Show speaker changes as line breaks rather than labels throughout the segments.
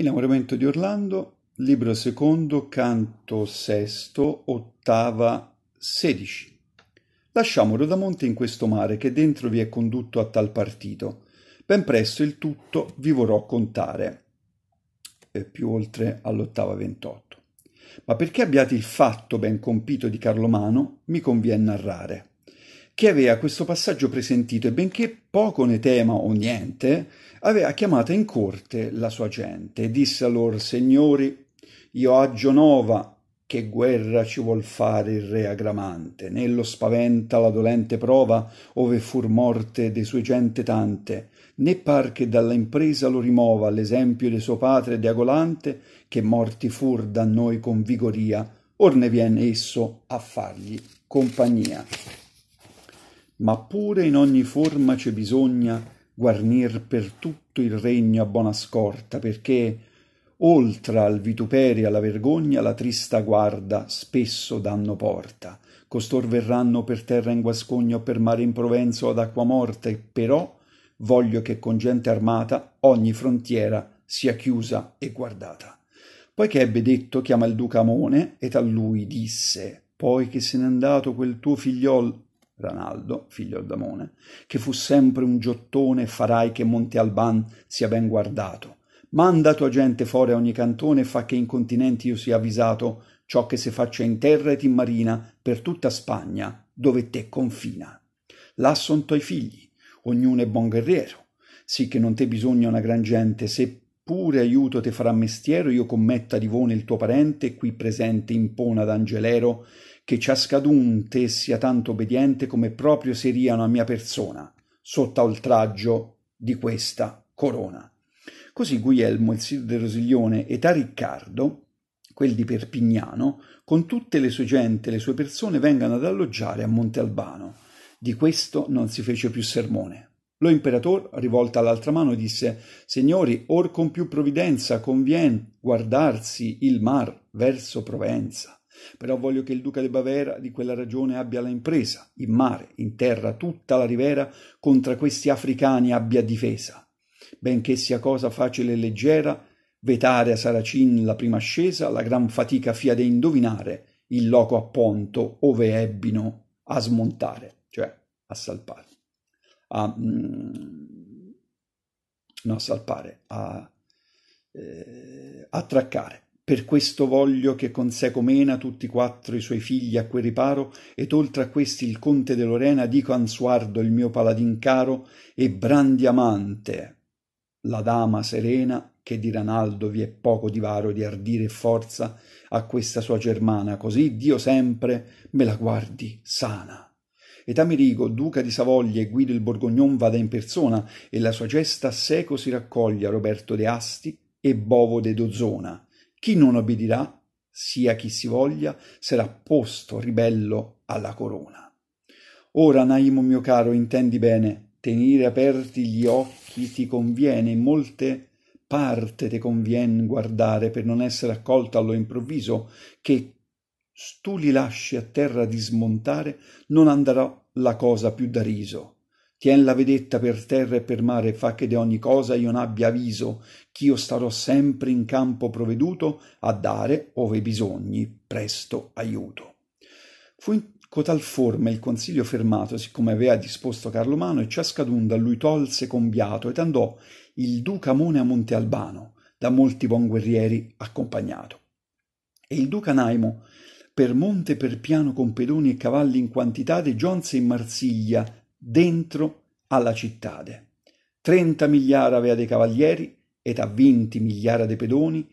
Innamoramento di Orlando, libro secondo, canto sesto, ottava sedici. Lasciamo Rodamonte in questo mare che dentro vi è condotto a tal partito. Ben presto il tutto vi vorrò contare, e più oltre all'ottava ventotto. Ma perché abbiate il fatto ben compito di Carlomano, mi conviene narrare che aveva questo passaggio presentito e benché poco ne tema o niente, aveva chiamata in corte la sua gente e disse a loro, signori, io a Gionova, che guerra ci vuol fare il re agramante, né lo spaventa la dolente prova, ove fur morte de sue gente tante, né par che dalla impresa lo rimova l'esempio de suo padre Deagolante, che morti fur da noi con vigoria, or ne viene esso a fargli compagnia ma pure in ogni forma c'è bisogna guarnir per tutto il regno a buona scorta, perché oltre al vituperio e alla vergogna la trista guarda spesso danno porta. Costor verranno per terra in guascogna o per mare in provenza o ad acqua morta, e però voglio che con gente armata ogni frontiera sia chiusa e guardata. Poiché ebbe detto, chiama il duca Amone, ed a lui disse, poi che se n'è andato quel tuo figliol Ranaldo, figlio Aldamone, che fu sempre un giottone farai che Monte Alban sia ben guardato. Manda tua gente fuori a ogni cantone e fa che in continenti io sia avvisato ciò che si faccia in terra ed in marina per tutta Spagna, dove te confina. Là son tuoi figli, ognuno è buon guerriero, sì che non te bisogna una gran gente, se pure aiuto te farà mestiero, io commetta Rivone il tuo parente, qui presente impona d'Angelero, che ciascadun te sia tanto obbediente come proprio seriano a mia persona, sotto oltraggio di questa corona. Così Guglielmo, il Cid del Rosiglione, età Riccardo, quel di Perpignano, con tutte le sue gente e le sue persone vengano ad alloggiare a Monte Albano. Di questo non si fece più sermone. Lo imperatore, rivolta all'altra mano, disse Signori, or con più provvidenza convien guardarsi il mar verso Provenza. Però voglio che il duca di Bavera di quella ragione abbia la impresa, in mare, in terra, tutta la rivera, contro questi africani abbia difesa. Benché sia cosa facile e leggera, vetare a Saracin la prima ascesa, la gran fatica fia de indovinare il loco apponto ove ebbino a smontare, cioè a salpare, a, mm, no, a salpare, a eh, attraccare. Per questo voglio che con sé comena tutti quattro i suoi figli a quel riparo, ed oltre a questi il conte de Lorena dico Ansuardo il mio paladin caro e Brandiamante, la dama serena che di Ranaldo vi è poco divaro di ardire e forza a questa sua germana, così Dio sempre me la guardi sana. Ed Amerigo, duca di Savoglia e guido il Borgognon vada in persona, e la sua gesta seco si raccoglie a Roberto de Asti e Bovo de Dozona chi non obbedirà, sia chi si voglia, sarà posto ribello alla corona. Ora, Naimo mio caro, intendi bene, tenere aperti gli occhi ti conviene, in molte parte te convien guardare per non essere accolto allo improvviso, che tu li lasci a terra di smontare, non andrà la cosa più da riso Tien la vedetta per terra e per mare, fa che de ogni cosa io n'abbia avviso, ch'io starò sempre in campo provveduto a dare, ove bisogni, presto aiuto. Fu in cotal forma il consiglio fermato, siccome aveva disposto Carlo Carlomano, e ciascadun da lui tolse combiato, ed andò il duca Mone a Monte Albano, da molti buon guerrieri accompagnato. E il duca Naimo, per monte per piano con pedoni e cavalli in quantità, de giunse in Marsiglia, dentro alla cittade. Trenta migliaia avea dei cavalieri ed a vinti migliaia de pedoni,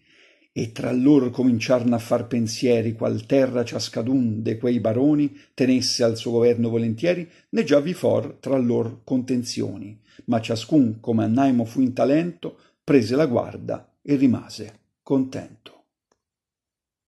e tra lor cominciarono a far pensieri qual terra ciascadun de quei baroni tenesse al suo governo volentieri, né già vi for tra lor contenzioni, ma ciascun come a Naimo fu in talento, prese la guarda e rimase contento.